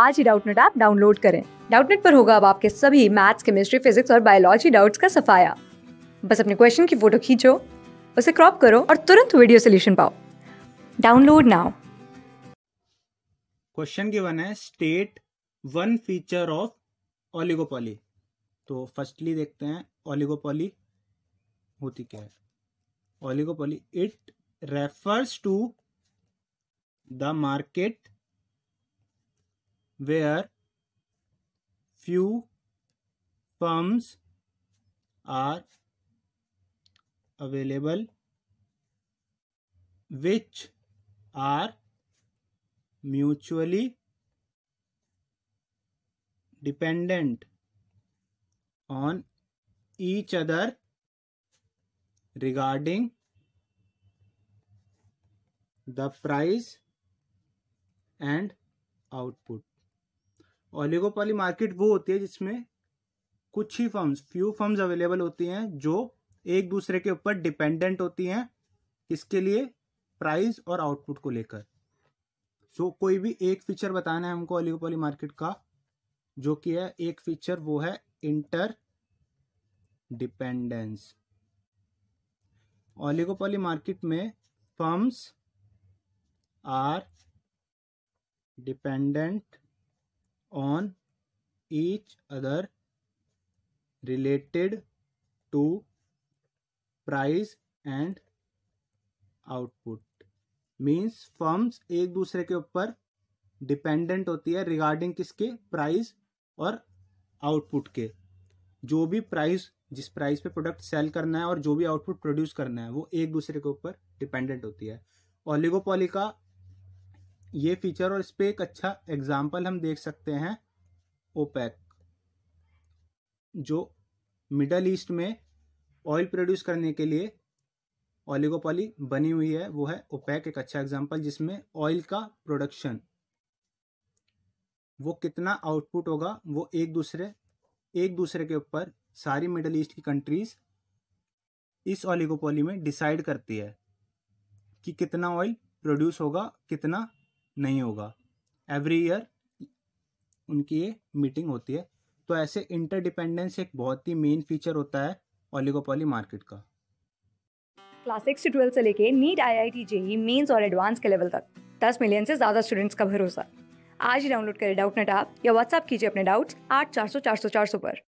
आज ही Doubtnut app download करें डाउटनेट पर होगा अब आपके सभी मैथ्स केमिस्ट्री फिजिक्स और बायोलॉजी डाउट्स का सफाया बस अपने क्वेश्चन की फोटो खींचो उसे क्रॉप करो और तुरंत वीडियो सोल्यूशन पाओ डाउनलोड नाउ क्वेश्चन गिवन है state one feature of oligopoly तो फर्स्टली देखते हैं ऑलिगोपॉली होती क्या है oligopoly it refers to the market where few firms are available which are mutually dependent on each other regarding the price and output oligopoly market वो होती है जिसमें कुछ ही फर्म्स फ्यू फर्म्स अवेलेबल होती हैं जो एक दूसरे के ऊपर डिपेंडेंट होती हैं इसके लिए प्राइस और आउटपुट को लेकर सो so, कोई भी एक फीचर बताना है हमको ओलिगोपॉली मार्केट का जो कि है एक फीचर वो है इंटर डिपेंडेंस ओलिगोपॉली मार्केट में firms are dependent on each other related to price and output means firms एक दूसरे के ऊपर डिपेंडेंट होती है रिगार्डिंग किसके प्राइस और आउटपुट के जो भी प्राइस जिस प्राइस पे प्रोडक्ट सेल करना है और जो भी आउटपुट प्रोड्यूस करना है वो एक दूसरे के ऊपर डिपेंडेंट होती है ओलिगोपोली का ये फीचर और इस पर एक अच्छा एग्ज़ाम्पल हम देख सकते हैं ओपैक जो मिडल ईस्ट में ऑयल प्रोड्यूस करने के लिए ओलिगोपॉली बनी हुई है वो है ओपैक एक अच्छा एग्जाम्पल जिसमें ऑयल का प्रोडक्शन वो कितना आउटपुट होगा वो एक दूसरे एक दूसरे के ऊपर सारी मिडल ईस्ट की कंट्रीज़ इस ऑलिगोपॉली में डिसाइड करती है कि कितना ऑयल प्रोड्यूस होगा कितना नहीं होगा एवरी ईयर उनकी ये मीटिंग होती है तो ऐसे इंटरडिपेंडेंस एक बहुत ही मेन फीचर होता है ऑलिगोपोली मार्केट का क्लास सिक्स से ट्वेल्थ से लेके NEET I I T JEE mains और एडवांस के लेवल तक दस मिलियन से ज़्यादा स्टूडेंट्स का भरोसा आज ही डाउनलोड करें डाउट नेट आप या व्हाट्सअप कीजिए अपने डाउट्स आठ चार सौ चार सौ चार सौ पर